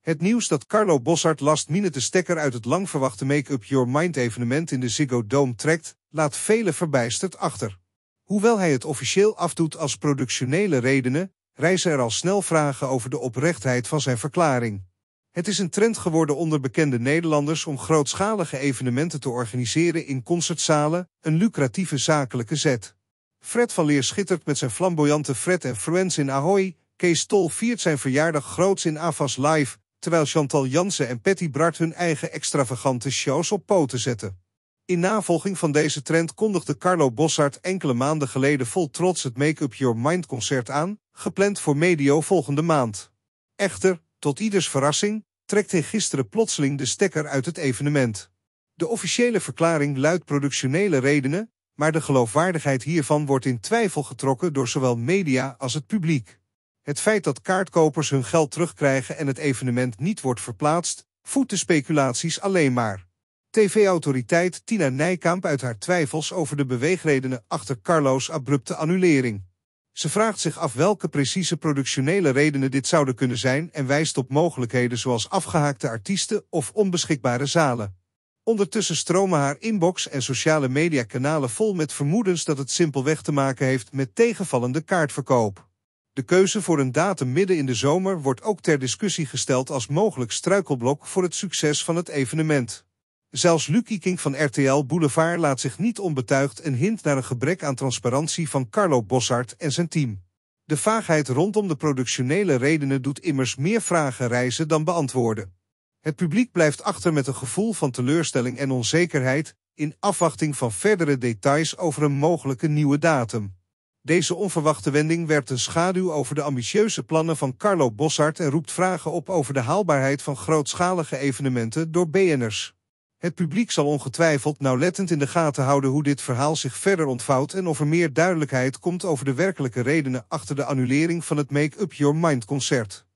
Het nieuws dat Carlo Bossart last minute de stekker uit het langverwachte Make-up Your Mind evenement in de Ziggo Dome trekt, laat velen verbijsterd achter. Hoewel hij het officieel afdoet als productionele redenen, reizen er al snel vragen over de oprechtheid van zijn verklaring. Het is een trend geworden onder bekende Nederlanders om grootschalige evenementen te organiseren in concertzalen, een lucratieve zakelijke zet. Fred van Leer schittert met zijn flamboyante Fred en Friends in Ahoy, Kees Tol viert zijn verjaardag groots in Avas Live, terwijl Chantal Jansen en Patty Bart hun eigen extravagante shows op poten zetten. In navolging van deze trend kondigde Carlo Bossart enkele maanden geleden vol trots het Make Up Your Mind concert aan, gepland voor medio volgende maand. Echter, tot ieders verrassing, trekt hij gisteren plotseling de stekker uit het evenement. De officiële verklaring luidt productionele redenen, maar de geloofwaardigheid hiervan wordt in twijfel getrokken door zowel media als het publiek. Het feit dat kaartkopers hun geld terugkrijgen en het evenement niet wordt verplaatst, voedt de speculaties alleen maar. TV-autoriteit Tina Nijkamp uit haar twijfels over de beweegredenen achter Carlo's abrupte annulering. Ze vraagt zich af welke precieze productionele redenen dit zouden kunnen zijn en wijst op mogelijkheden zoals afgehaakte artiesten of onbeschikbare zalen. Ondertussen stromen haar inbox en sociale mediakanalen vol met vermoedens dat het simpelweg te maken heeft met tegenvallende kaartverkoop. De keuze voor een datum midden in de zomer wordt ook ter discussie gesteld als mogelijk struikelblok voor het succes van het evenement. Zelfs Lucky King van RTL Boulevard laat zich niet onbetuigd en hint naar een gebrek aan transparantie van Carlo Bossart en zijn team. De vaagheid rondom de productionele redenen doet immers meer vragen reizen dan beantwoorden. Het publiek blijft achter met een gevoel van teleurstelling en onzekerheid, in afwachting van verdere details over een mogelijke nieuwe datum. Deze onverwachte wending werpt een schaduw over de ambitieuze plannen van Carlo Bossart en roept vragen op over de haalbaarheid van grootschalige evenementen door BN'ers. Het publiek zal ongetwijfeld nauwlettend in de gaten houden hoe dit verhaal zich verder ontvouwt en of er meer duidelijkheid komt over de werkelijke redenen achter de annulering van het Make Up Your Mind concert.